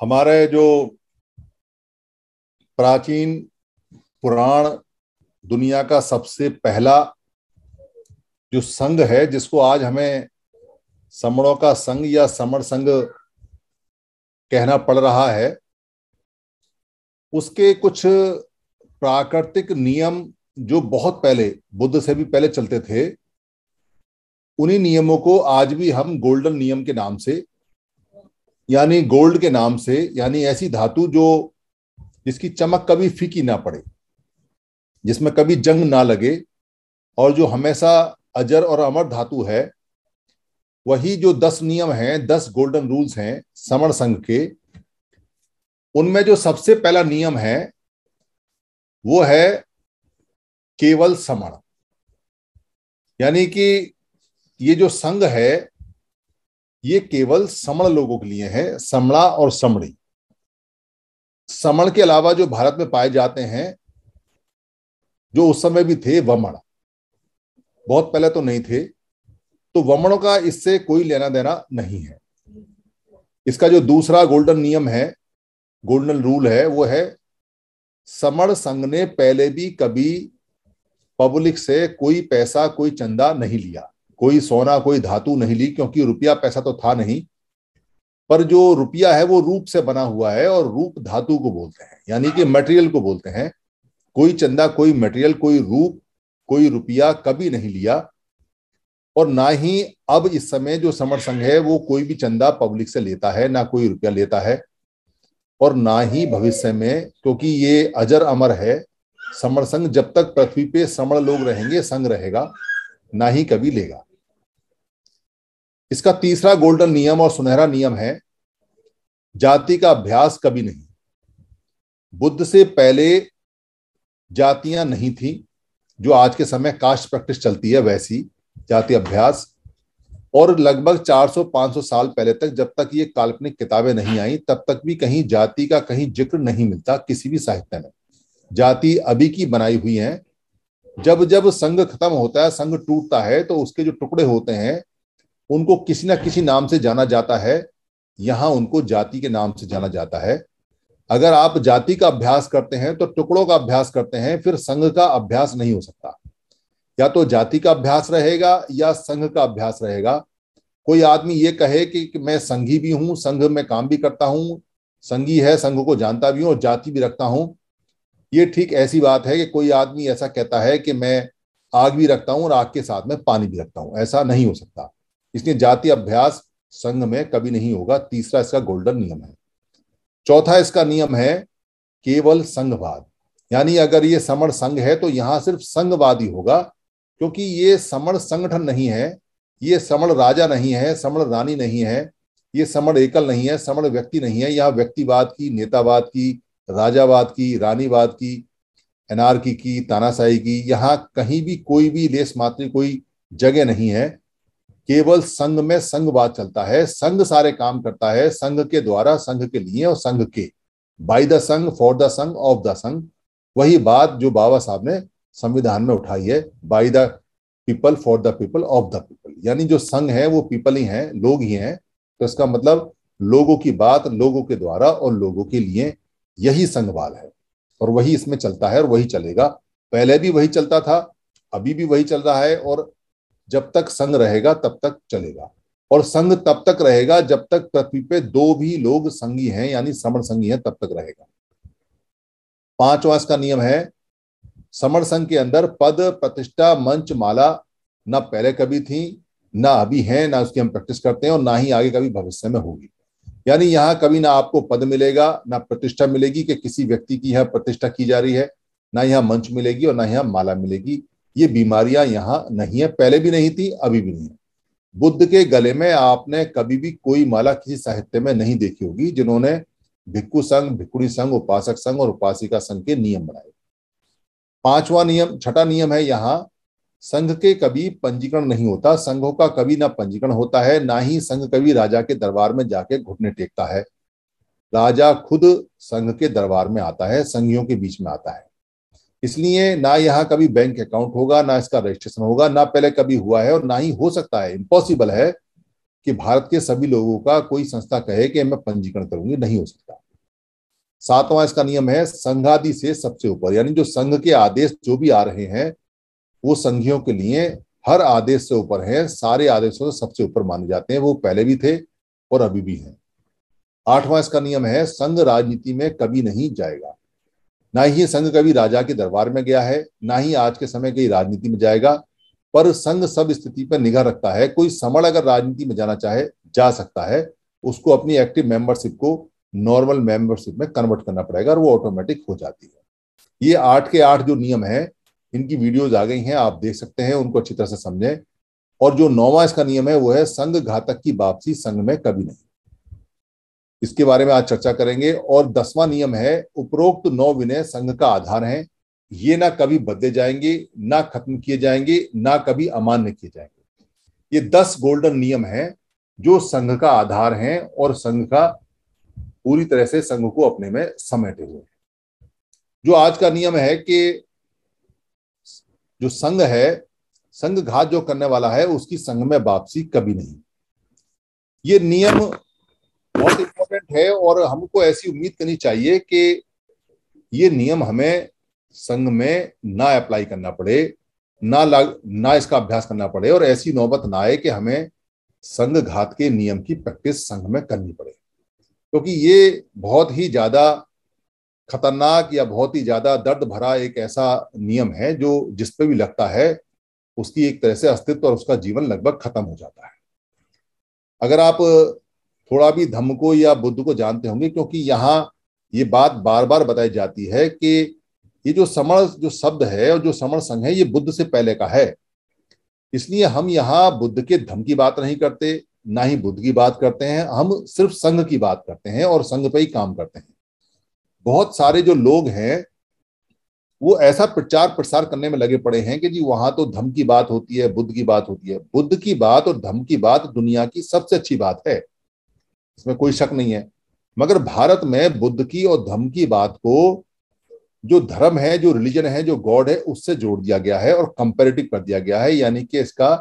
हमारे जो प्राचीन पुराण दुनिया का सबसे पहला जो संघ है जिसको आज हमें समणों का संघ या समण संघ कहना पड़ रहा है उसके कुछ प्राकृतिक नियम जो बहुत पहले बुद्ध से भी पहले चलते थे उन्हीं नियमों को आज भी हम गोल्डन नियम के नाम से यानी गोल्ड के नाम से यानी ऐसी धातु जो जिसकी चमक कभी फीकी ना पड़े जिसमें कभी जंग ना लगे और जो हमेशा अजर और अमर धातु है वही जो दस नियम हैं दस गोल्डन रूल्स हैं समण संघ के उनमें जो सबसे पहला नियम है वो है केवल समण यानी कि ये जो संघ है ये केवल समण लोगों के लिए है समणा और समणी समण के अलावा जो भारत में पाए जाते हैं जो उस समय भी थे वमण बहुत पहले तो नहीं थे तो वमणों का इससे कोई लेना देना नहीं है इसका जो दूसरा गोल्डन नियम है गोल्डन रूल है वो है समण संघ ने पहले भी कभी पब्लिक से कोई पैसा कोई चंदा नहीं लिया कोई सोना कोई धातु नहीं ली क्योंकि रुपया पैसा तो था नहीं पर जो रुपया है वो रूप से बना हुआ है और रूप धातु को बोलते हैं यानी कि मटेरियल को बोलते हैं कोई चंदा कोई मटेरियल कोई रूप कोई रुपया कभी नहीं लिया और ना ही अब इस समय जो समर संघ है वो कोई भी चंदा पब्लिक से लेता है ना कोई रुपया लेता है और ना ही भविष्य में क्योंकि ये अजर अमर है समर संघ जब तक पृथ्वी पे समर लोग रहेंगे संघ रहेगा ना ही कभी लेगा इसका तीसरा गोल्डन नियम और सुनहरा नियम है जाति का अभ्यास कभी नहीं बुद्ध से पहले जातियां नहीं थी जो आज के समय कास्ट प्रैक्टिस चलती है वैसी जाति अभ्यास और लगभग 400-500 साल पहले तक जब तक ये काल्पनिक किताबें नहीं आई तब तक भी कहीं जाति का कहीं जिक्र नहीं मिलता किसी भी साहित्य में जाति अभी की बनाई हुई है जब जब संघ खत्म होता है संघ टूटता है तो उसके जो टुकड़े होते हैं उनको किसी ना किसी नाम से जाना जाता है यहां उनको जाति के नाम से जाना जाता है अगर आप जाति का अभ्यास करते हैं तो टुकड़ों का अभ्यास करते हैं फिर संघ का अभ्यास नहीं हो सकता या तो जाति का अभ्यास रहेगा या संघ का अभ्यास रहेगा कोई आदमी ये कहे कि मैं संघी भी हूं संघ में काम भी करता हूं संघी है संघ को जानता भी हूं और जाति भी रखता हूं ये ठीक ऐसी बात है कि कोई आदमी ऐसा कहता है कि मैं आग भी रखता हूं और आग के साथ में पानी भी रखता हूं ऐसा नहीं हो सकता इसलिए जाति अभ्यास संघ में कभी नहीं होगा तीसरा इसका गोल्डन नियम है चौथा इसका नियम है केवल संघवाद यानी अगर ये समण संघ है तो यहां सिर्फ संघवादी होगा क्योंकि ये समण संगठन नहीं है ये समण राजा नहीं है समण रानी नहीं है ये समण एकल नहीं है समण व्यक्ति नहीं है यहाँ व्यक्तिवाद की नेतावाद की राजावाद की रानीवाद की एनआरकी की तानाशाही की यहाँ कहीं भी कोई भी लेस मात्र कोई जगह नहीं है केवल संघ में संघवाद चलता है संघ सारे काम करता है संघ के द्वारा संघ के लिए और संघ के by the Sangh for the Sangh of the Sangh वही बात जो बाबा साहब ने संविधान में उठाई है by the people for the people of the people यानी जो संघ है वो पीपल ही हैं लोग ही हैं तो इसका मतलब लोगों की बात लोगों के द्वारा और लोगों के लिए यही संघवाद है और वही इसमें चलता है और वही चलेगा पहले भी वही चलता था अभी भी वही चल रहा है और जब तक संग रहेगा तब तक चलेगा और संग तब तक रहेगा जब तक पृथ्वी पे दो भी लोग संगी हैं यानी समण संगी हैं तब तक रहेगा पांचवास का नियम है समण संघ के अंदर पद प्रतिष्ठा मंच माला ना पहले कभी थी ना अभी है ना उसकी हम प्रैक्टिस करते हैं और ना ही आगे कभी भविष्य में होगी यानी यहाँ कभी ना आपको पद मिलेगा ना प्रतिष्ठा मिलेगी कि किसी व्यक्ति की यहां प्रतिष्ठा की जा रही है ना यहाँ मंच मिलेगी और ना यहाँ माला मिलेगी ये बीमारियां यहाँ नहीं है पहले भी नहीं थी अभी भी नहीं है बुद्ध के गले में आपने कभी भी कोई माला किसी साहित्य में नहीं देखी होगी जिन्होंने भिक्कू संघ भिक्खुड़ी संघ उपासक संघ और उपासिका संघ के नियम बनाए पांचवा नियम छठा नियम है यहाँ संघ के कभी पंजीकरण नहीं होता संघों का कभी ना पंजीकरण होता है ना ही संघ कभी राजा के दरबार में जाके घुटने टेकता है राजा खुद संघ के दरबार में आता है संघियों के बीच में आता है इसलिए ना यहाँ कभी बैंक अकाउंट होगा ना इसका रजिस्ट्रेशन होगा ना पहले कभी हुआ है और ना ही हो सकता है इम्पॉसिबल है कि भारत के सभी लोगों का कोई संस्था कहे कि मैं पंजीकरण करूंगी नहीं हो सकता सातवां इसका नियम है संघादि से सबसे ऊपर यानी जो संघ के आदेश जो भी आ रहे हैं वो संघियों के लिए हर आदेश से ऊपर है सारे आदेशों से सबसे ऊपर माने जाते हैं वो पहले भी थे और अभी भी हैं आठवां इसका नियम है संघ राजनीति में कभी नहीं जाएगा ना ही संघ कभी राजा के दरबार में गया है ना ही आज के समय कहीं राजनीति में जाएगा पर संघ सब स्थिति पर निगाह रखता है कोई समण अगर राजनीति में जाना चाहे जा सकता है उसको अपनी एक्टिव मेंबरशिप को नॉर्मल मेंबरशिप में कन्वर्ट करना पड़ेगा और वो ऑटोमेटिक हो जाती है ये आठ के आठ जो नियम है इनकी वीडियोज आ गई हैं आप देख सकते हैं उनको अच्छी तरह से समझें और जो नौवा इसका नियम है वो है संघ घातक की वापसी संघ में कभी नहीं इसके बारे में आज चर्चा करेंगे और दसवां नियम है उपरोक्त नौ विनय संघ का आधार है ये ना कभी बदले जाएंगे ना खत्म किए जाएंगे ना कभी अमान्य किए जाएंगे ये दस गोल्डन नियम है जो संघ का आधार है और संघ का पूरी तरह से संघ को अपने में समेटे हुए हैं जो आज का नियम है कि जो संघ है संघ घात जो करने वाला है उसकी संघ में वापसी कभी नहीं ये नियम बहुत करेक्ट है और हमको ऐसी उम्मीद करनी चाहिए कि ये नियम हमें संघ में ना अप्लाई करना पड़े ना लाग ना इसका अभ्यास करना पड़े और ऐसी नौबत ना आए कि हमें संघ घात के नियम की प्रैक्टिस संघ में करनी पड़े क्योंकि तो ये बहुत ही ज़्यादा खतरनाक या बहुत ही ज़्यादा दर्द भरा एक ऐसा नियम है जो जिस पे भी लगता है उसकी एक तरह से अस्तित्व और उसका जीवन लगभग खत्म हो जाता है अगर आप थोड़ा भी धम्म को या बुद्ध को जानते होंगे क्योंकि यहाँ ये बात बार बार बताई जाती है कि ये जो समण जो शब्द है और जो समण संघ है ये बुद्ध से पहले का है इसलिए हम यहाँ बुद्ध के धम की बात नहीं करते ना ही बुद्ध की बात करते हैं हम सिर्फ संघ की बात करते हैं और संघ पर ही काम करते हैं बहुत सारे जो लोग हैं वो ऐसा प्रचार प्रसार करने में लगे पड़े हैं कि जी वहां तो धम की बात होती है बुद्ध की बात होती है बुद्ध की बात और धम की बात दुनिया की सबसे अच्छी बात है इसमें कोई शक नहीं है मगर भारत में बुद्ध की और धम की बात को जो धर्म है जो रिलीजन है जो गॉड है उससे जोड़ दिया गया है और कंपेरेटिव कर दिया गया है यानी कि इसका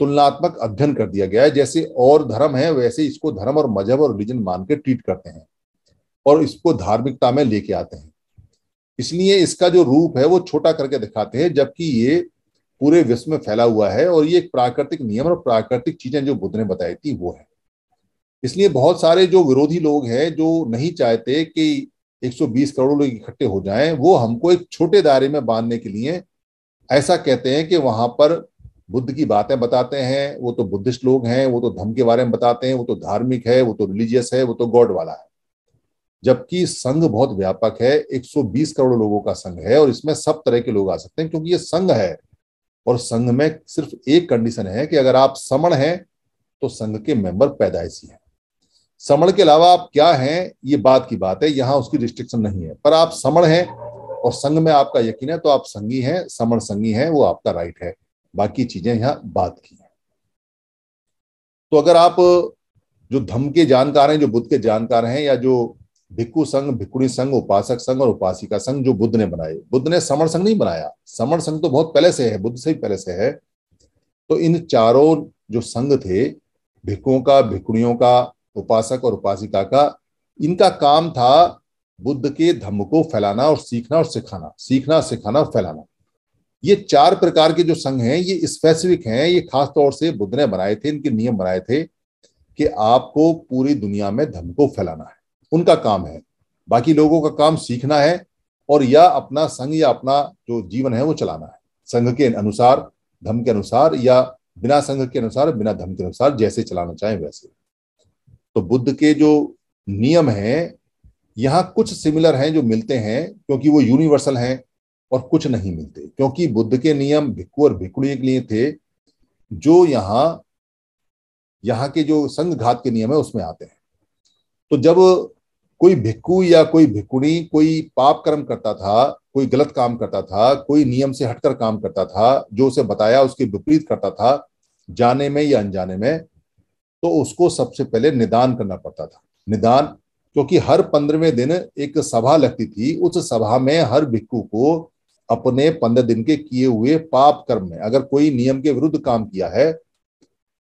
तुलनात्मक अध्ययन कर दिया गया है जैसे और धर्म है वैसे इसको धर्म और मजहब और रिलीजन मान के ट्रीट करते हैं और इसको धार्मिकता में लेके आते हैं इसलिए इसका जो रूप है वो छोटा करके दिखाते हैं जबकि ये पूरे विश्व में फैला हुआ है और ये एक प्राकृतिक नियम और प्राकृतिक चीजें जो बुद्ध ने बताई थी वो है इसलिए बहुत सारे जो विरोधी लोग हैं जो नहीं चाहते कि 120 करोड़ लोग इकट्ठे हो जाएं वो हमको एक छोटे दायरे में बांधने के लिए ऐसा कहते हैं कि वहां पर बुद्ध की बातें बताते हैं वो तो बुद्धिस्ट लोग हैं वो तो धर्म के बारे में बताते हैं वो तो धार्मिक है वो तो रिलीजियस है वो तो गॉड वाला है जबकि संघ बहुत व्यापक है 120 करोड़ लोगों का संघ है और इसमें सब तरह के लोग आ सकते हैं क्योंकि ये संघ है और संघ में सिर्फ एक कंडीशन है कि अगर आप समण हैं तो संघ के मेंबर पैदाइशी हैं समण के अलावा आप क्या हैं ये बात की बात है यहाँ उसकी रिस्ट्रिक्शन नहीं है पर आप समण हैं और संघ में आपका यकीन है तो आप संगी हैं समण संगी हैं वो आपका राइट है बाकी चीजें यहाँ बात की हैं तो अगर आप जो धम के जानकार हैं जो बुद्ध के जानकार हैं या जो भिक्खु संघ भिक्खुणी संघ उपासक संघ और उपासिका संघ जो बुद्ध ने बनाए बुद्ध ने समण संघ नहीं बनाया समण संघ तो बहुत पहले से है बुद्ध से ही पहले से है तो इन चारों जो संघ थे भिक्खुओं का भिक्खुणियों का उपासक और उपासिका का इनका काम था बुद्ध के धम्म को फैलाना और सीखना और सिखाना सीखना सिखाना और फैलाना ये चार प्रकार के जो संघ हैं ये स्पेसिफिक हैं ये खास तौर से बुद्ध ने बनाए थे इनके नियम बनाए थे कि आपको पूरी दुनिया में धम्म को फैलाना है उनका काम है बाकी लोगों का काम सीखना है और या अपना संघ या अपना जो जीवन है वो चलाना है संघ के अनुसार धम्म के अनुसार या बिना संघ के अनुसार बिना धम्म के अनुसार जैसे चलाना चाहे वैसे तो बुद्ध के जो नियम हैं यहाँ कुछ सिमिलर हैं जो मिलते हैं क्योंकि वो यूनिवर्सल हैं और कुछ नहीं मिलते क्योंकि बुद्ध के नियम भिक्खु और भिक्खुड़ी के लिए थे जो यहाँ यहाँ के जो संघ घात के नियम है उसमें आते हैं तो जब कोई भिक्खु या कोई भिक्खुणी कोई पाप कर्म करता था कोई गलत काम करता था कोई नियम से हटकर काम करता था जो उसे बताया उसके विपरीत करता था जाने में या अनजाने में तो उसको सबसे पहले निदान करना पड़ता था निदान क्योंकि हर पंद्रहवें दिन एक सभा लगती थी उस सभा में हर भिक्कू को अपने पंद्रह दिन के किए हुए पाप कर्म में अगर कोई नियम के विरुद्ध काम किया है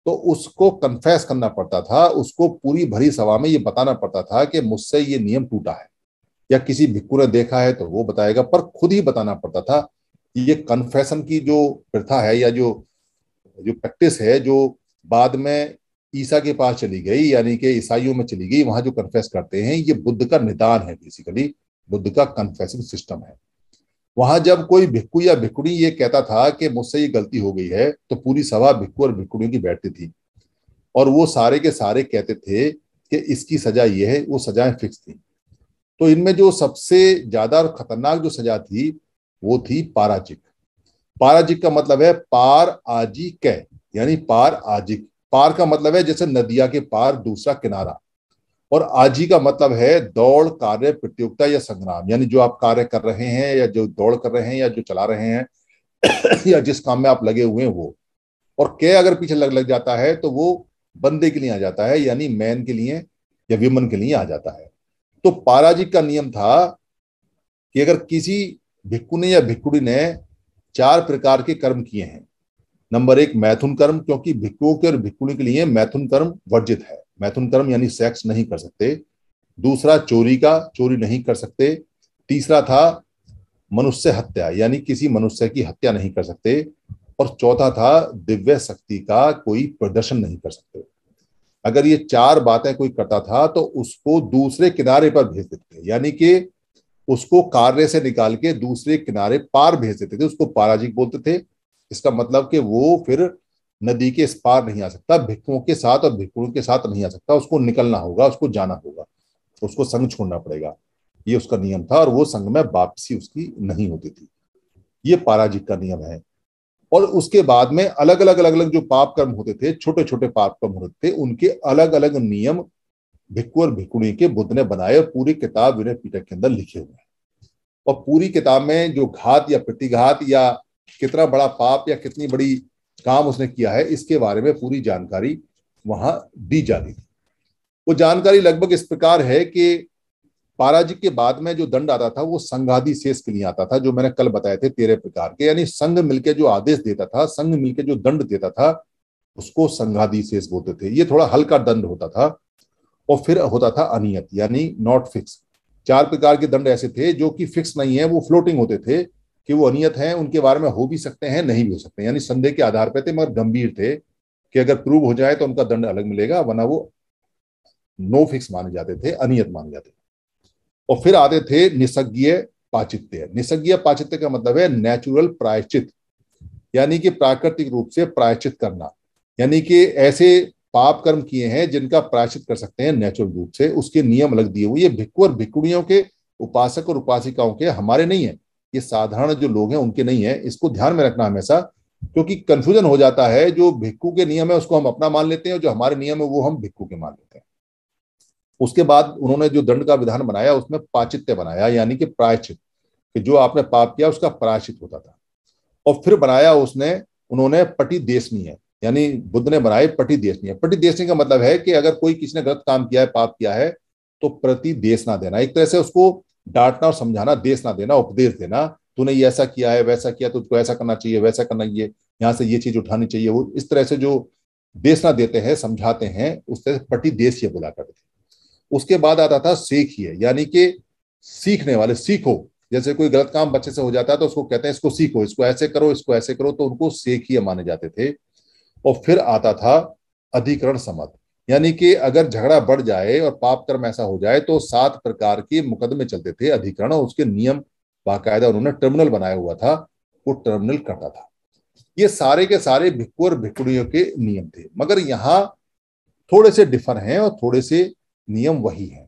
तो उसको कन्फेस करना पड़ता था उसको पूरी भरी सभा में ये बताना पड़ता था कि मुझसे ये नियम टूटा है या किसी भिक्खु ने देखा है तो वो बताएगा पर खुद ही बताना पड़ता था ये कन्फेशन की जो प्रथा है या जो जो प्रैक्टिस है जो बाद में ईसा के पास चली गई यानी कि ईसाइयों में चली गई वहां जो कन्फेस करते हैं ये बुद्ध का निदान है बेसिकली बुद्ध का कन्फेसिंग सिस्टम है वहां जब कोई भिक्कू या भिक्कुड़ी ये कहता था कि मुझसे ये गलती हो गई है तो पूरी सभा भिक्कू और भिक्कुड़ियों की बैठती थी और वो सारे के सारे कहते थे कि इसकी सजा ये है वो सजाएं फिक्स थी तो इनमें जो सबसे ज्यादा और खतरनाक जो सजा थी वो थी पाराजिक पाराजिक का मतलब है पार आजिक यानी पार आजिक पार का मतलब है जैसे नदिया के पार दूसरा किनारा और आजी का मतलब है दौड़ कार्य प्रतियोगिता या संग्राम यानी जो आप कार्य कर रहे हैं या जो दौड़ कर रहे हैं या जो चला रहे हैं या जिस काम में आप लगे हुए हैं वो और के अगर पीछे लग लग जाता है तो वो बंदे के लिए आ जाता है यानी मैन के लिए या व्यूमन के लिए आ जाता है तो पाराजी का नियम था कि अगर किसी भिक्कुने या भिक्कुड़ी ने चार प्रकार के कर्म किए हैं नंबर एक मैथुन कर्म क्योंकि के और भिक्षुणी के लिए मैथुन कर्म वर्जित है मैथुन कर्म यानी सेक्स नहीं कर सकते दूसरा चोरी का चोरी नहीं कर सकते तीसरा था मनुष्य हत्या यानी किसी मनुष्य की हत्या नहीं कर सकते और चौथा था दिव्य शक्ति का कोई प्रदर्शन नहीं कर सकते अगर ये चार बातें कोई करता था तो उसको दूसरे किनारे पर भेज देते यानी कि उसको कार्य से निकाल के दूसरे किनारे पार भेज देते थे उसको पाराजिक बोलते थे इसका मतलब कि वो फिर नदी के इस पार नहीं आ सकता भिक्षुओं के साथ और भिक्षुओं के साथ नहीं आ सकता उसको निकलना होगा उसको जाना होगा उसको संघ छोड़ना पड़ेगा ये उसका नियम था और वो संघ में वापसी उसकी नहीं होती थी ये पाराजिक का नियम है और उसके बाद में अलग अलग अलग अलग जो पाप कर्म होते थे छोटे छोटे पाप कर्म होते थे उनके अलग अलग नियम भिक्कू और भिक्कुणी के बुद्ध ने बनाए और पूरी किताब विनय पीटक के अंदर लिखे हुए हैं और पूरी किताब में जो घात या प्रतिघात या कितना बड़ा पाप या कितनी बड़ी काम उसने किया है इसके बारे में पूरी जानकारी वहां दी जाती थी वो जानकारी लगभग इस प्रकार है कि पाराजी के बाद में जो दंड आता था वो संघादि शेष के लिए आता था जो मैंने कल बताए थे तेरह प्रकार के यानी संघ मिलके जो आदेश देता था संघ मिलके जो दंड देता था उसको संघादि शेष बोलते थे ये थोड़ा हल्का दंड होता था और फिर होता था अनियत यानी नॉट फिक्स चार प्रकार के दंड ऐसे थे जो कि फिक्स नहीं है वो फ्लोटिंग होते थे कि वो अनियत हैं उनके बारे में हो भी सकते हैं नहीं भी हो सकते यानी संदेह के आधार पर थे मगर गंभीर थे कि अगर प्रूव हो जाए तो उनका दंड अलग मिलेगा वरना वो नो फिक्स माने जाते थे अनियत माने जाते थे और फिर आते थे निसज्ञ पाचित्य निसज्ञ पाचित्य का मतलब है नेचुरल प्रायचित यानी कि प्राकृतिक रूप से प्रायचित करना यानी कि ऐसे पाप कर्म किए हैं जिनका प्रायचित कर सकते हैं नेचुरल रूप से उसके नियम अलग दिए हुए ये भिक्कु और भिक्कुड़ियों के उपासक और उपासिकाओं के हमारे नहीं है ये साधारण जो लोग हैं उनके नहीं है इसको ध्यान में रखना हमेशा क्योंकि कंफ्यूजन हो जाता है जो भिक्खू के नियम है उसको हम अपना मान लेते हैं जो हमारे नियम है वो हम भिक्खू के मान लेते हैं उसके बाद उन्होंने जो दंड का विधान बनाया उसमें पाचित्य बनाया यानी कि प्रायश्चित कि जो आपने पाप किया उसका प्रायश्चित होता था और फिर बनाया उसने उन्होंने पटी देशनीय यानी बुद्ध ने बनाए पटी देशनीय पटी देशनीय का मतलब है कि अगर कोई किसी ने गलत काम किया है पाप किया है तो प्रति देश ना देना एक तरह से उसको डांटना और समझाना देश ना देना उपदेश देना तूने ये ऐसा किया है वैसा किया तुझको तो ऐसा करना चाहिए वैसा करना ये यहाँ से ये चीज उठानी चाहिए वो इस तरह से जो देशना देते हैं समझाते हैं उस तरह से देश ये बुला करते थे उसके बाद आता था सीखिए यानी कि सीखने वाले सीखो जैसे कोई गलत काम बच्चे से हो जाता है तो उसको कहते हैं इसको सीखो इसको ऐसे करो इसको ऐसे करो तो उनको सीखिए माने जाते थे और फिर आता था अधिकरण समत यानी कि अगर झगड़ा बढ़ जाए और पाप कर्म ऐसा हो जाए तो सात प्रकार के मुकदमे चलते थे अधिकरण और उसके नियम बाकायदा उन्होंने टर्मिनल बनाया हुआ था वो टर्मिनल करता था ये सारे के सारे भिक्कू और भिक्कुड़ियों के नियम थे मगर यहाँ थोड़े से डिफर हैं और थोड़े से नियम वही हैं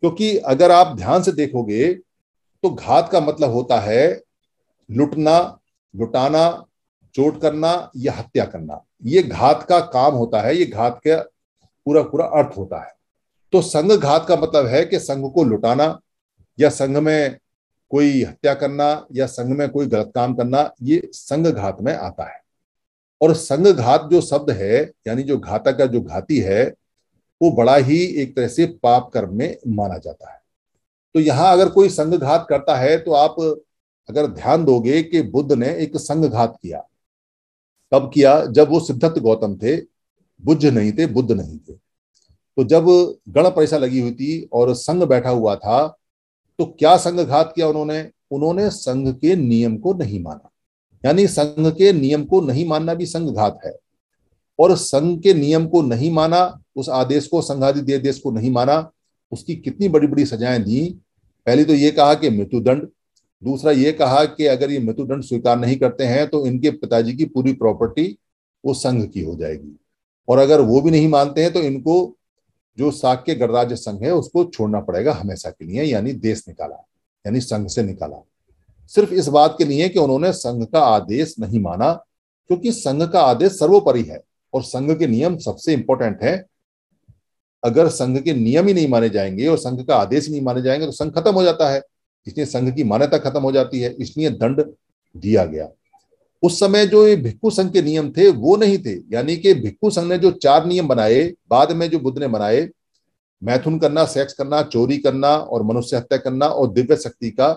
क्योंकि अगर आप ध्यान से देखोगे तो घात का मतलब होता है लुटना लुटाना चोट करना या हत्या करना ये घात का काम होता है ये घात का पूरा पूरा अर्थ होता है तो संघ घात का मतलब है कि संघ को लुटाना या संघ में कोई हत्या करना या संघ में कोई गलत काम करना ये संघ घात में आता है और संघ घात जो शब्द है यानी जो घातक का जो घाती है वो बड़ा ही एक तरह से पाप कर्म में माना जाता है तो यहां अगर कोई संघ घात करता है तो आप अगर ध्यान दोगे कि बुद्ध ने एक संघ घात किया कब किया जब वो सिद्धार्थ गौतम थे बुद्ध नहीं थे बुद्ध नहीं थे तो जब गण परीक्षा लगी हुई थी और संघ बैठा हुआ था तो क्या संघ घात किया उन्होंने उन्होंने संघ के नियम को नहीं माना यानी संघ के नियम को नहीं मानना भी संघ घात है और संघ के नियम को नहीं माना उस आदेश को संघाधि देश को नहीं माना उसकी कितनी बड़ी बड़ी सजाएं दी पहली तो ये कहा कि मृत्युदंड दूसरा ये कहा कि अगर ये मृत्युदंड स्वीकार नहीं करते हैं तो इनके पिताजी की पूरी प्रॉपर्टी वो संघ की हो जाएगी और अगर वो भी नहीं मानते हैं तो इनको जो साक्य गणराज्य संघ है उसको छोड़ना पड़ेगा हमेशा के लिए यानी देश निकाला यानी संघ से निकाला सिर्फ इस बात के लिए कि उन्होंने संघ का आदेश नहीं माना क्योंकि संघ का आदेश सर्वोपरि है और संघ के नियम सबसे इंपॉर्टेंट है अगर संघ के नियम ही नहीं माने जाएंगे और संघ का आदेश नहीं माने जाएंगे तो संघ खत्म हो जाता है इसलिए संघ की मान्यता खत्म हो जाती है इसलिए दंड दिया गया उस समय जो ये भिक्खु संघ के नियम थे वो नहीं थे यानी कि भिक्खु संघ ने जो चार नियम बनाए बाद में जो बुद्ध ने बनाए मैथुन करना सेक्स करना चोरी करना और मनुष्य हत्या करना और दिव्य शक्ति का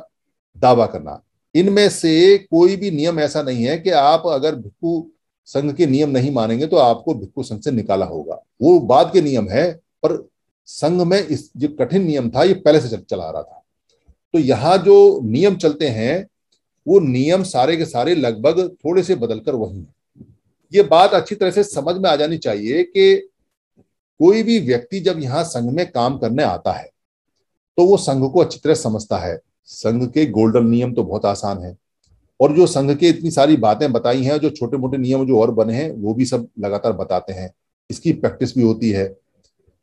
दावा करना इनमें से कोई भी नियम ऐसा नहीं है कि आप अगर भिक्खु संघ के नियम नहीं मानेंगे तो आपको भिक्खु संघ से निकाला होगा वो बाद के नियम है पर संघ में इस जो कठिन नियम था ये पहले से चला रहा था तो यहां जो नियम चलते हैं वो नियम सारे के सारे लगभग थोड़े से बदलकर वही है ये बात अच्छी तरह से समझ में आ जानी चाहिए कि कोई भी व्यक्ति जब यहाँ संघ में काम करने आता है तो वो संघ को अच्छी तरह समझता है संघ के गोल्डन नियम तो बहुत आसान है और जो संघ के इतनी सारी बातें बताई हैं जो छोटे मोटे नियम जो और बने हैं वो भी सब लगातार बताते हैं इसकी प्रैक्टिस भी होती है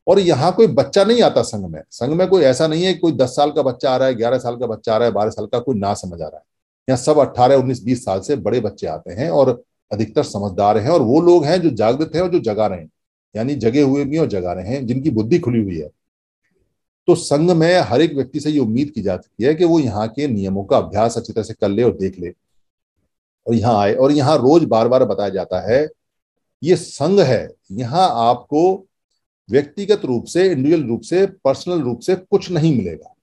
और यहाँ कोई बच्चा नहीं आता संघ में संघ में कोई ऐसा नहीं है कोई दस साल का बच्चा आ रहा है ग्यारह साल का बच्चा आ रहा है बारह साल का कोई ना समझ आ रहा है यहाँ सब 18, 19, 20 साल से बड़े बच्चे आते हैं और अधिकतर समझदार हैं और वो लोग हैं जो जागृत हैं और जो जगा रहे हैं यानी जगे हुए भी और जगा रहे हैं जिनकी बुद्धि खुली हुई है तो संघ में हर एक व्यक्ति से ये उम्मीद की जा सकती है कि वो यहाँ के नियमों का अभ्यास अच्छी तरह से कर ले और देख ले और यहाँ आए और यहाँ रोज बार बार बताया जाता है ये संघ है यहाँ आपको व्यक्तिगत रूप से इंडिविजुअल रूप से पर्सनल रूप से कुछ नहीं मिलेगा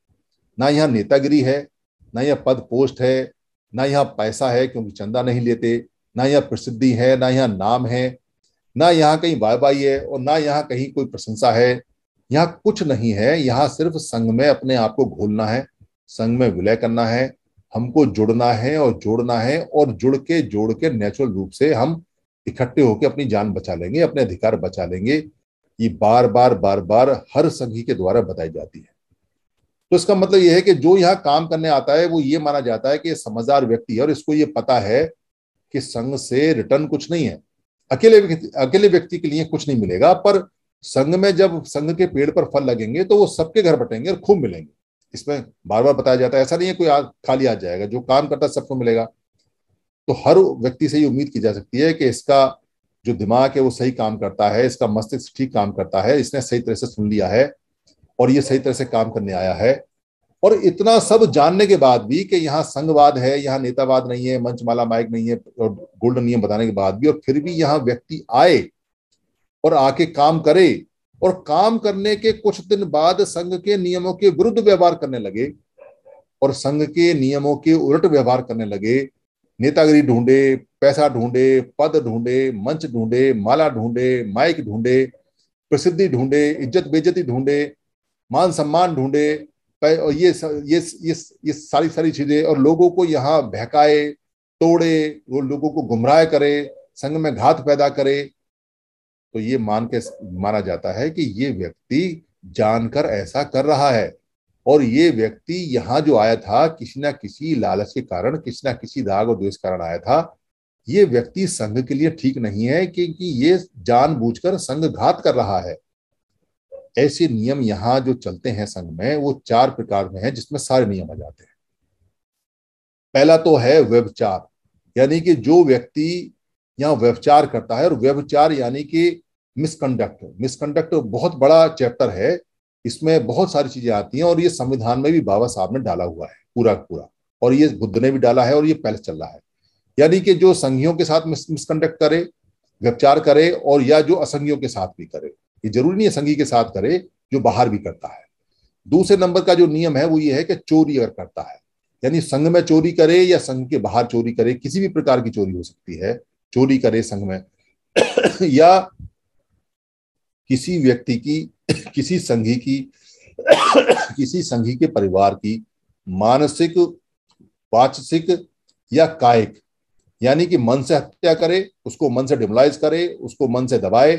ना यहाँ नेतागिरी है ना यहाँ पद पोस्ट है ना यहाँ पैसा है क्योंकि चंदा नहीं लेते ना यहाँ प्रसिद्धि है ना यहाँ नाम है ना यहाँ कहीं बाय बाई है और ना यहाँ कहीं कोई प्रशंसा है यहाँ कुछ नहीं है यहाँ सिर्फ संघ में अपने आप को घोलना है संघ में विलय करना है हमको जुड़ना है और जोड़ना है और जुड़ के जोड़ के नेचुरल रूप से हम इकट्ठे होकर अपनी जान बचा लेंगे अपने अधिकार बचा लेंगे ये बार बार बार बार हर संघी के द्वारा बताई जाती है तो इसका मतलब यह है कि जो यहाँ काम करने आता है वो ये माना जाता है कि समझदार व्यक्ति है और इसको ये पता है कि संघ से रिटर्न कुछ नहीं है अकेले अकेले व्यक्ति के लिए कुछ नहीं मिलेगा पर संघ में जब संघ के पेड़ पर फल लगेंगे तो वो सबके घर बटेंगे और खूब मिलेंगे इसमें बार बार बताया जाता है ऐसा नहीं है कोई खाली आ जाएगा जो काम करता है सबको मिलेगा तो हर व्यक्ति से ये उम्मीद की जा सकती है कि इसका जो दिमाग है वो सही काम करता है इसका मस्तिष्क ठीक काम करता है इसने सही तरह से सुन लिया है और ये सही तरह से काम करने आया है और इतना सब जानने के बाद भी कि यहाँ संघवाद है यहाँ नेतावाद नहीं है मंचमाला माइक नहीं है और गोल्डन नियम बताने के बाद भी और फिर भी यहाँ व्यक्ति आए और आके काम करे और काम करने के कुछ दिन बाद संघ के नियमों के विरुद्ध व्यवहार करने लगे और संघ के नियमों के उलट व्यवहार करने लगे नेतागिरी ढूंढे पैसा ढूंढे पद ढूंढे मंच ढूंढे माला ढूंढे माइक ढूंढे प्रसिद्धि ढूंढे इज्जत बेजती ढूंढे मान सम्मान ढूंढे और ये ये ये ये सारी सारी चीजें और लोगों को यहाँ बहकाए तोड़े वो लोगों को गुमराह करे संघ में घात पैदा करे तो ये मान के माना जाता है कि ये व्यक्ति जानकर ऐसा कर रहा है और ये व्यक्ति यहाँ जो आया था किसी ना किसी लालच के कारण किसी ना किसी राग और द्वेष कारण आया था ये व्यक्ति संघ के लिए ठीक नहीं है क्योंकि ये जानबूझकर संघ घात कर रहा है ऐसे नियम यहाँ जो चलते हैं संघ में वो चार प्रकार में है जिसमें सारे नियम आ जाते हैं पहला तो है व्यवचार यानी कि जो व्यक्ति यहाँ व्यवचार करता है और व्यवचार यानी कि मिसकंडक्ट मिसकंडक्ट बहुत बड़ा चैप्टर है इसमें बहुत सारी चीजें आती हैं और ये संविधान में भी बाबा साहब ने डाला हुआ है पूरा पूरा और ये बुद्ध ने भी डाला है और ये पहले चल रहा है यानी कि जो संघियों के साथ मिसकंडक्ट करे व्यवचार करे और या जो असंघियों के साथ भी करे ये जरूरी नहीं है संगी के साथ करे जो बाहर भी करता है दूसरे नंबर का जो नियम है वो ये है कि चोरी अगर करता है यानी संघ में चोरी करे या संघ के बाहर चोरी करे किसी भी प्रकार की चोरी हो सकती है चोरी करे संघ में या किसी व्यक्ति की किसी संघी की किसी संघी के परिवार की मानसिक वाचसिक या कायिक यानी कि मन से हत्या करे उसको मन से डिमोलाइज करे उसको मन से दबाए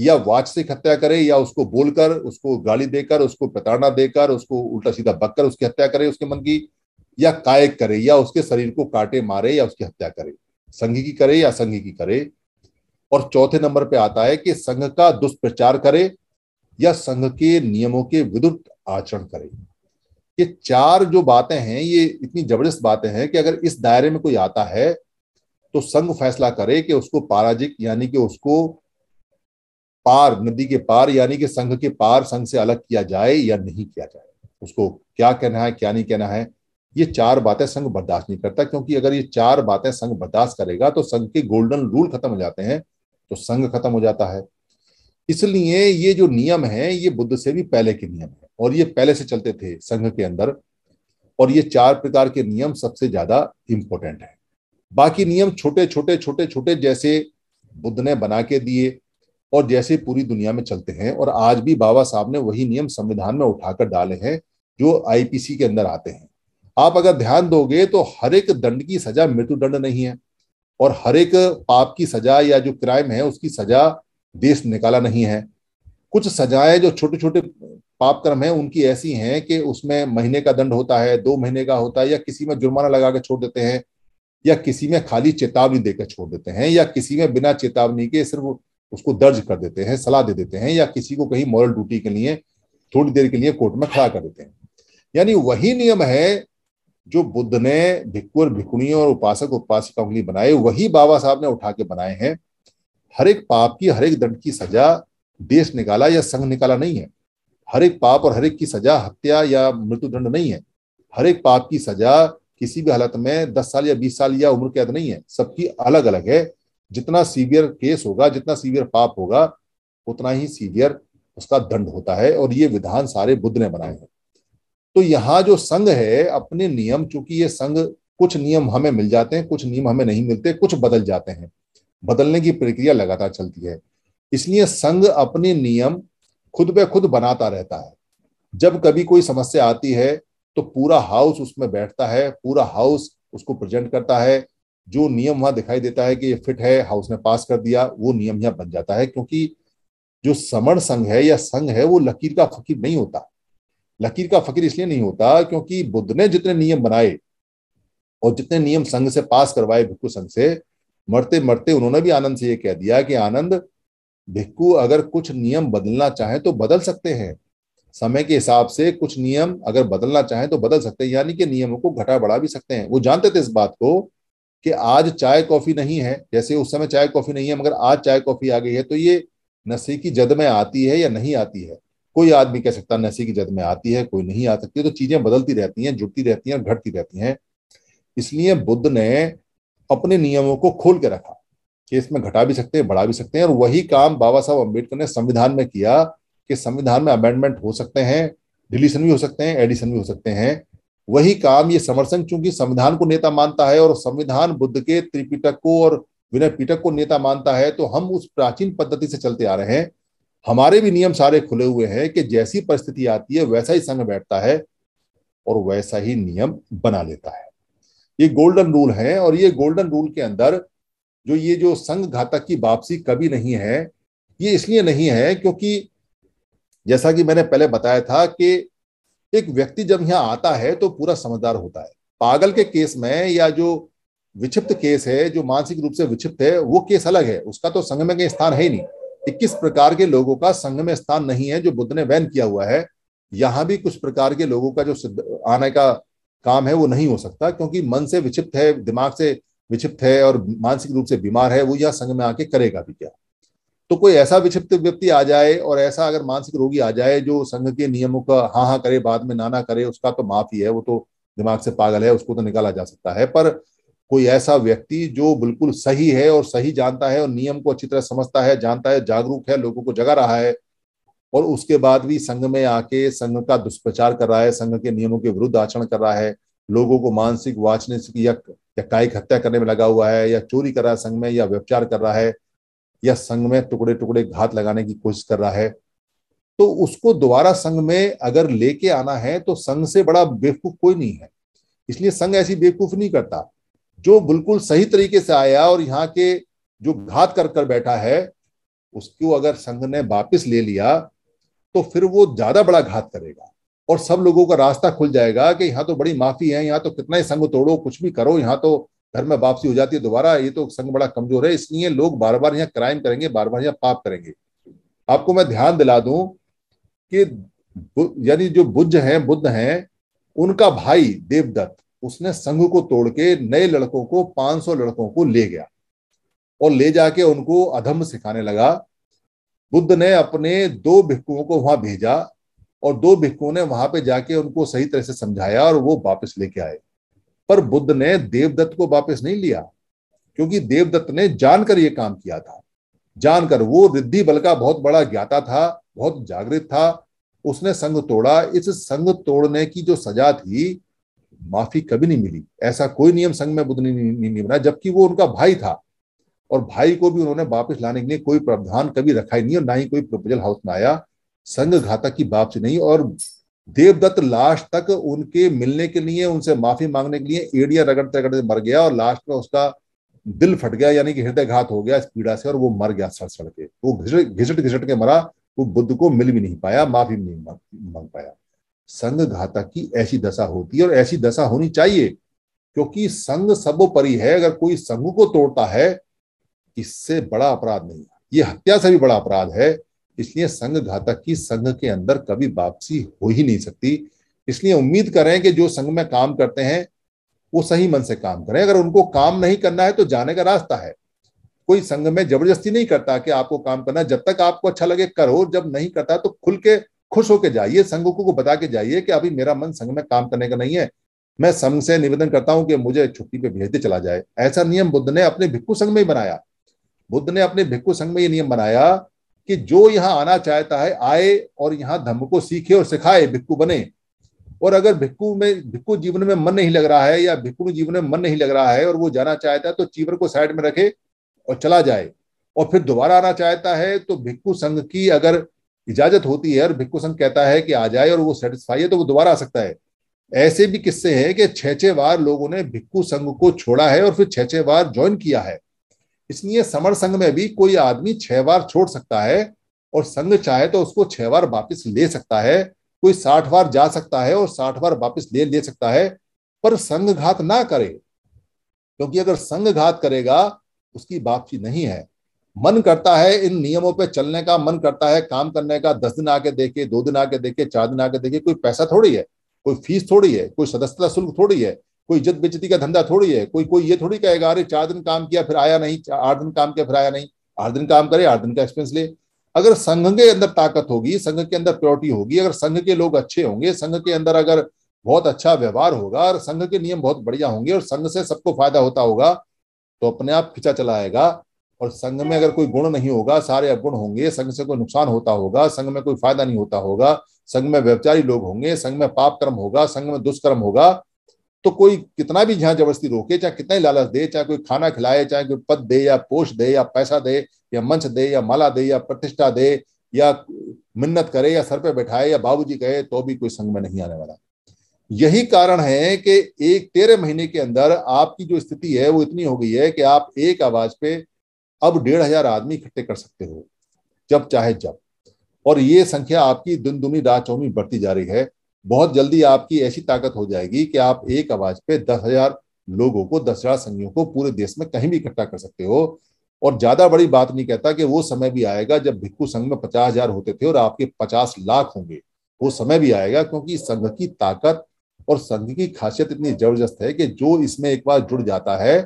या वाच से हत्या करे या उसको बोलकर उसको गाली देकर उसको प्रताड़ना देकर उसको उल्टा सीधा बककर उसकी हत्या करे उसके मन की या कायक करे या उसके शरीर को काटे मारे या उसकी हत्या करे संघ की करे या संघ की करे और चौथे नंबर पे आता है कि संघ का दुष्प्रचार करे या संघ के नियमों के विरुद्ध आचरण करे ये चार जो बातें हैं ये इतनी जबरदस्त बातें हैं कि अगर इस दायरे में कोई आता है तो संघ फैसला करे कि उसको पाराजिक यानी कि उसको पार नदी के पार यानी कि संघ के पार संघ से अलग किया जाए या नहीं किया जाए उसको क्या कहना है क्या नहीं कहना है ये चार बातें संघ बर्दाश्त नहीं करता क्योंकि अगर ये चार बातें संघ बर्दाश्त करेगा तो संघ के गोल्डन रूल खत्म हो जाते हैं तो संघ खत्म हो जाता है इसलिए ये जो नियम है ये बुद्ध से भी पहले के नियम है और ये पहले से चलते थे संघ के अंदर और ये चार प्रकार के नियम सबसे ज्यादा इंपॉर्टेंट है बाकी नियम छोटे छोटे छोटे छोटे जैसे बुद्ध ने बना के दिए और जैसे पूरी दुनिया में चलते हैं और आज भी बाबा साहब ने वही नियम संविधान में उठाकर डाले हैं जो आईपीसी के अंदर आते हैं आप अगर ध्यान दोगे तो हर एक दंड की सजा मृत्यु दंड नहीं है और हर एक पाप की सजा या जो क्राइम है उसकी सजा देश निकाला नहीं है कुछ सजाएं जो छोटे छोटे पाप कर्म है उनकी ऐसी हैं कि उसमें महीने का दंड होता है दो महीने का होता है या किसी में जुर्माना लगा के छोड़ देते हैं या किसी में खाली चेतावनी देकर छोड़ देते हैं या किसी में बिना चेतावनी के सिर्फ उसको दर्ज कर देते हैं सलाह दे देते हैं या किसी को कहीं मॉरल ड्यूटी के लिए थोड़ी देर के लिए कोर्ट में खड़ा कर देते हैं यानी वही नियम है जो बुद्ध ने भिक्कुर भिकुणियों और उपासक उपासिकाओं के लिए बनाए वही बाबा साहब ने उठा के बनाए हैं हर एक पाप की हर एक दंड की सजा देश निकाला या संघ निकाला नहीं है हर एक पाप और हर एक की सजा हत्या या मृत्युदंड नहीं है हर एक पाप की सजा किसी भी हालत में दस साल या बीस साल या उम्र कैद नहीं है सबकी अलग अलग है जितना सीवियर केस होगा जितना सीवियर पाप होगा उतना ही सीवियर उसका दंड होता है और ये विधान सारे बुद्ध ने बनाए हैं तो यहाँ जो संघ है अपने नियम चूंकि ये संघ कुछ नियम हमें मिल जाते हैं कुछ नियम हमें नहीं मिलते कुछ बदल जाते हैं बदलने की प्रक्रिया लगातार चलती है इसलिए संघ अपने नियम खुद ब खुद बनाता रहता है जब कभी कोई समस्या आती है तो पूरा हाउस उसमें बैठता है पूरा हाउस उसको प्रेजेंट करता है जो नियम वहां दिखाई देता है कि ये फिट है हाउस ने पास कर दिया वो नियम यहाँ बन जाता है क्योंकि जो समण संघ है या संघ है वो लकीर का फकीर नहीं होता लकीर का फकीर इसलिए नहीं होता क्योंकि बुद्ध ने जितने नियम बनाए और जितने नियम संघ से पास करवाए भिक्खु संघ से मरते मरते उन्होंने भी आनंद से ये कह दिया कि आनंद भिक्खु अगर कुछ नियम बदलना चाहे तो बदल सकते हैं समय के हिसाब से कुछ नियम अगर बदलना चाहे तो बदल सकते हैं यानी कि नियमों को घटा बढ़ा भी सकते हैं वो जानते थे इस बात को कि आज चाय कॉफी नहीं है जैसे उस समय चाय कॉफी नहीं है मगर आज चाय कॉफी आ गई है तो ये नशे की जद में आती है या नहीं आती है कोई आदमी कह सकता नशे की जद में आती है कोई नहीं आ सकती तो चीजें बदलती रहती हैं जुड़ती रहती हैं और घटती रहती हैं इसलिए बुद्ध ने अपने नियमों को खोल के रखा कि इसमें घटा भी सकते हैं बढ़ा भी सकते हैं और वही काम बाबा साहब अम्बेडकर ने संविधान में किया कि संविधान में अमेंडमेंट हो सकते हैं डिलीशन भी हो सकते हैं एडिशन भी हो सकते हैं वही काम ये समरसंघ चूंकि संविधान को नेता मानता है और संविधान बुद्ध के त्रिपिटक को और विनय पिटक को नेता मानता है तो हम उस प्राचीन पद्धति से चलते आ रहे हैं हमारे भी नियम सारे खुले हुए हैं कि जैसी परिस्थिति आती है वैसा ही संघ बैठता है और वैसा ही नियम बना लेता है ये गोल्डन रूल है और ये गोल्डन रूल के अंदर जो ये जो संघ घातक की वापसी कभी नहीं है ये इसलिए नहीं है क्योंकि जैसा कि मैंने पहले बताया था कि एक व्यक्ति जब यहाँ आता है तो पूरा समझदार होता है पागल के केस में या जो विक्षिप्त केस है जो मानसिक रूप से विक्षिप्त है वो केस अलग है उसका तो संघ में स्थान है ही नहीं इक्कीस प्रकार के लोगों का संघ में स्थान नहीं है जो बुद्ध ने बैन किया हुआ है यहाँ भी कुछ प्रकार के लोगों का जो आने का काम है वो नहीं हो सकता क्योंकि मन से विक्षिप्त है दिमाग से विक्षिप्त है और मानसिक रूप से बीमार है वो यह संघ में आके करेगा भी क्या तो कोई ऐसा विक्षिप्त व्यक्ति आ जाए और ऐसा अगर मानसिक रोगी आ जाए जो संघ के नियमों का हाँ हाँ करे बाद में ना ना करे उसका तो माफ ही है वो तो दिमाग से पागल है उसको तो निकाला जा सकता है पर कोई ऐसा व्यक्ति जो बिल्कुल सही है और सही जानता है और नियम को अच्छी तरह समझता है जानता है जागरूक है लोगों को जगा रहा है और उसके बाद भी संघ में आके संघ का दुष्प्रचार कर रहा है संघ के नियमों के विरुद्ध आचरण कर रहा है लोगों को मानसिक वाचनिक या, या कायिक हत्या करने में लगा हुआ है या चोरी कर रहा है संघ में या व्यवचार कर रहा है या संघ में टुकड़े टुकड़े घात लगाने की कोशिश कर रहा है तो उसको दोबारा संघ में अगर लेके आना है तो संघ से बड़ा बेवकूफ कोई नहीं है इसलिए संघ ऐसी बेवकूफ नहीं करता जो बिल्कुल सही तरीके से आया और यहाँ के जो घात कर कर बैठा है उसको अगर संघ ने वापस ले लिया तो फिर वो ज्यादा बड़ा घात करेगा और सब लोगों का रास्ता खुल जाएगा कि यहाँ तो बड़ी माफी है यहाँ तो कितना ही संघ तोड़ो कुछ भी करो यहाँ तो घर में वापसी हो जाती है दोबारा ये तो संघ बड़ा कमजोर है इसलिए लोग बार बार यहाँ क्राइम करेंगे बार बार यहाँ पाप करेंगे आपको मैं ध्यान दिला दूं कि यानी जो बुद्ध हैं बुद्ध हैं उनका भाई देवदत्त उसने संघ को तोड़ के नए लड़कों को 500 लड़कों को ले गया और ले जाके उनको अधम सिखाने लगा बुद्ध ने अपने दो भिक्कुओं को वहां भेजा और दो भिक्कुओं ने वहां पे जाके उनको सही तरह से समझाया और वो वापस लेके आए पर बुद्ध ने देवदत्त को वापस नहीं लिया क्योंकि देवदत्त ने जानकर यह काम किया था जानकर वो रिद्धि बल का बहुत बड़ा ज्ञाता था बहुत जागृत था उसने संग तोड़ा इस संग तोड़ने की जो सजा थी माफी कभी नहीं मिली ऐसा कोई नियम संघ में बुद्ध ने नहीं बनाया जबकि वो उनका भाई था और भाई को भी उन्होंने वापस लाने के लिए कोई प्रावधान कभी रखा ही नहीं और ना ही कोई प्रपोजल हाउस में आया संघ घातक की बाप से नहीं और देवदत्त लास्ट तक उनके मिलने के लिए उनसे माफी मांगने के लिए एड़िया रगड़ते रगड़ते मर गया और लास्ट में उसका दिल फट गया यानी कि हृदयघात हो गया इस पीड़ा से और वो मर गया सड़ सड़ के वो घिसट घिसट के मरा वो बुद्ध को मिल भी नहीं पाया माफी भी नहीं मांग पाया संघ घाता की ऐसी दशा होती है और ऐसी दशा होनी चाहिए क्योंकि संघ सर्वोपरि है अगर कोई संघ को तोड़ता है इससे बड़ा अपराध नहीं है ये हत्या से भी बड़ा अपराध है इसलिए संघ घातक की संघ के अंदर कभी वापसी हो ही नहीं सकती इसलिए उम्मीद करें कि जो संघ में काम करते हैं वो सही मन से काम करें अगर उनको काम नहीं करना है तो जाने का रास्ता है कोई संघ में जबरदस्ती नहीं करता कि आपको काम करना जब तक आपको अच्छा लगे करो जब नहीं करता तो खुल के खुश होकर जाइए संघों को बता के जाइए कि अभी मेरा मन संघ में काम करने का नहीं है मैं संघ से निवेदन करता हूं कि मुझे छुट्टी पे भेज दे चला जाए ऐसा नियम बुद्ध ने अपने भिक्खु संघ में ही बनाया बुद्ध ने अपने भिक्खु संघ में ये नियम बनाया कि जो यहाँ आना चाहता है आए और यहाँ धर्म को सीखे और सिखाए भिक्कु बने और अगर भिक्खु में भिक्कु जीवन में मन नहीं लग रहा है या भिक्खु जीवन में मन नहीं लग रहा है और वो जाना चाहता है तो चीवर को साइड में रखे और चला जाए और फिर दोबारा आना चाहता है तो भिक्खु संघ की अगर इजाजत होती है और भिक्खु संघ कहता है कि आ जाए और वो सेटिस्फाई है तो वो दोबारा आ सकता है ऐसे भी किस्से हैं कि छह छह बार लोगों ने भिक्खु संघ को छोड़ा है और फिर छह छह बार ज्वाइन किया है इसलिए समर संघ में भी कोई आदमी छह बार छोड़ सकता है और संघ चाहे तो उसको छह बार वापस ले सकता है कोई साठ बार जा सकता है और साठ बार वापस ले ले सकता है पर संघ घात ना करे क्योंकि अगर संघ घात करेगा उसकी वापसी नहीं है मन करता है इन नियमों पे चलने का मन करता है काम करने का दस दिन आके देखे दो दिन आके देखे चार दिन आके देखे कोई पैसा थोड़ी है कोई फीस थोड़ी है कोई सदस्यता शुल्क थोड़ी है कोई इज्जत बेचती का धंधा थोड़ी है कोई कोई ये थोड़ी कहेगा अरे चार दिन काम किया फिर आया नहीं आठ दिन काम किया फिर आया नहीं आठ दिन काम करे आठ दिन का एक्सपेंस ले अगर संघ के अंदर ताकत होगी संघ के अंदर प्योरिटी होगी अगर संघ के लोग अच्छे होंगे संघ के अंदर अगर बहुत अच्छा व्यवहार होगा और संघ के नियम बहुत बढ़िया होंगे और संघ से सबको फायदा होता होगा तो अपने आप खिंचा चला आएगा और संघ में अगर कोई गुण नहीं होगा सारे अवगुण होंगे संघ से कोई नुकसान होता होगा संघ में कोई फायदा नहीं होता होगा संघ में व्यवचारी लोग होंगे संघ में पाप कर्म होगा संघ में दुष्कर्म होगा तो कोई कितना भी जहां जबरदस्ती रोके चाहे कितना ही लालच दे चाहे कोई खाना खिलाए चाहे कोई पद दे या पोष दे या पैसा दे या मंच दे या माला दे या प्रतिष्ठा दे या मिन्नत करे या सर पे बैठाए या बाबूजी कहे तो भी कोई संग में नहीं आने वाला यही कारण है कि एक तेरह महीने के अंदर आपकी जो स्थिति है वो इतनी हो गई है कि आप एक आवाज पे अब डेढ़ हजार आदमी इकट्ठे कर सकते हो जब चाहे जब और ये संख्या आपकी दिन दुनी रात चौनी बढ़ती जा रही है बहुत जल्दी आपकी ऐसी ताकत हो जाएगी कि आप एक आवाज पे दस हजार लोगों को दस हजार संघियों को पूरे देश में कहीं भी इकट्ठा कर सकते हो और ज्यादा बड़ी बात नहीं कहता कि वो समय भी आएगा जब भिक्खु संघ में पचास हजार होते थे और आपके पचास लाख होंगे वो समय भी आएगा क्योंकि संघ की ताकत और संघ की खासियत इतनी जबरदस्त है कि जो इसमें एक बार जुड़ जाता है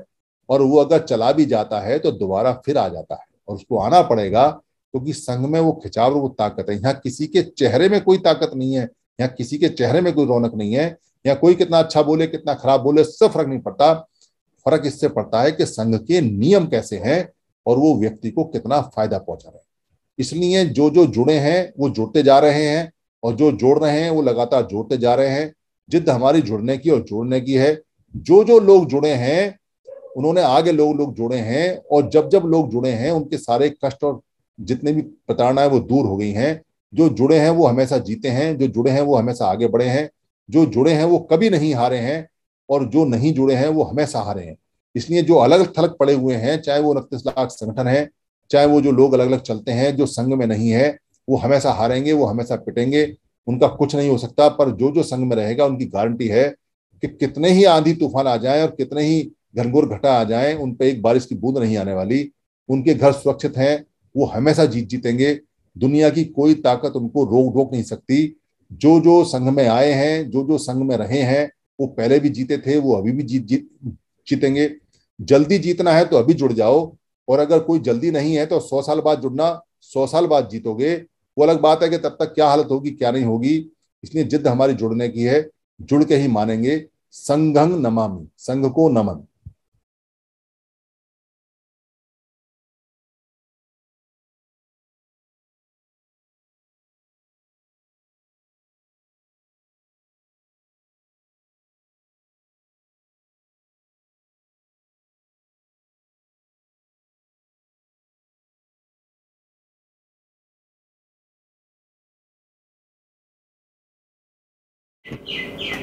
और वो अगर चला भी जाता है तो दोबारा फिर आ जाता है और उसको आना पड़ेगा क्योंकि संघ में वो खिंचाव वो ताकत है यहाँ किसी के चेहरे में कोई ताकत नहीं है या किसी के चेहरे में कोई रौनक नहीं है या कोई कितना अच्छा बोले कितना खराब बोले उससे फर्क नहीं पड़ता फर्क इससे पड़ता है कि संघ के नियम कैसे हैं और वो व्यक्ति को कितना फायदा पहुंचा रहे हैं इसलिए जो जो जुड़े हैं वो जुड़ते जा रहे हैं और जो जोड़ रहे हैं वो लगातार जोड़ते जा रहे हैं जिद हमारी जुड़ने की और जोड़ने की है जो जो लोग जुड़े हैं उन्होंने आगे लोग लोग जुड़े हैं और जब जब लोग जुड़े हैं उनके सारे कष्ट और जितने भी प्रताड़ना है वो दूर हो गई हैं जो जुड़े हैं वो हमेशा जीते हैं जो जुड़े हैं वो हमेशा आगे बढ़े हैं जो जुड़े हैं वो कभी नहीं हारे हैं और जो नहीं जुड़े हैं वो हमेशा हारे हैं इसलिए जो अलग अलग थलग पड़े हुए हैं चाहे वो उनतीस लाख संगठन है चाहे वो जो लोग अलग अलग चलते हैं जो संघ में नहीं है वो हमेशा हारेंगे वो हमेशा पिटेंगे उनका कुछ नहीं हो सकता पर जो जो संघ में रहेगा उनकी गारंटी है कि कितने ही आंधी तूफान आ जाए और कितने ही घनघोर घटा आ जाए उन पर एक बारिश की बूंद नहीं आने वाली उनके घर सुरक्षित हैं वो हमेशा जीत जीतेंगे दुनिया की कोई ताकत उनको रोक रोक नहीं सकती जो जो संघ में आए हैं जो जो संघ में रहे हैं वो पहले भी जीते थे वो अभी भी जीत जीत जीतेंगे जल्दी जीतना है तो अभी जुड़ जाओ और अगर कोई जल्दी नहीं है तो सौ साल बाद जुड़ना सौ साल बाद जीतोगे वो अलग बात है कि तब तक क्या हालत होगी क्या नहीं होगी इसलिए जिद हमारी जुड़ने की है जुड़ के ही मानेंगे संघंग नमामि संघ को नमन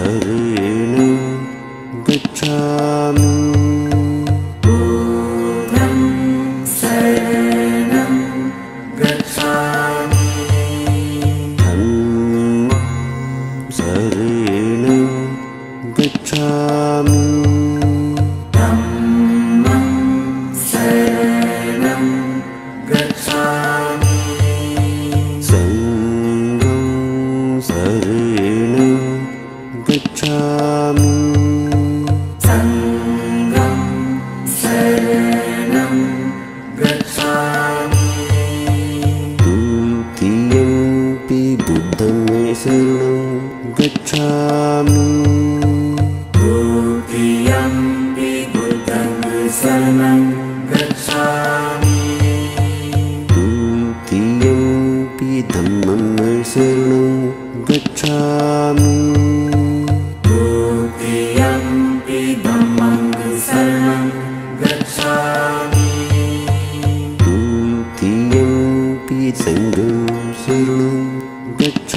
शरणं गच्छामि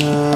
time. Uh,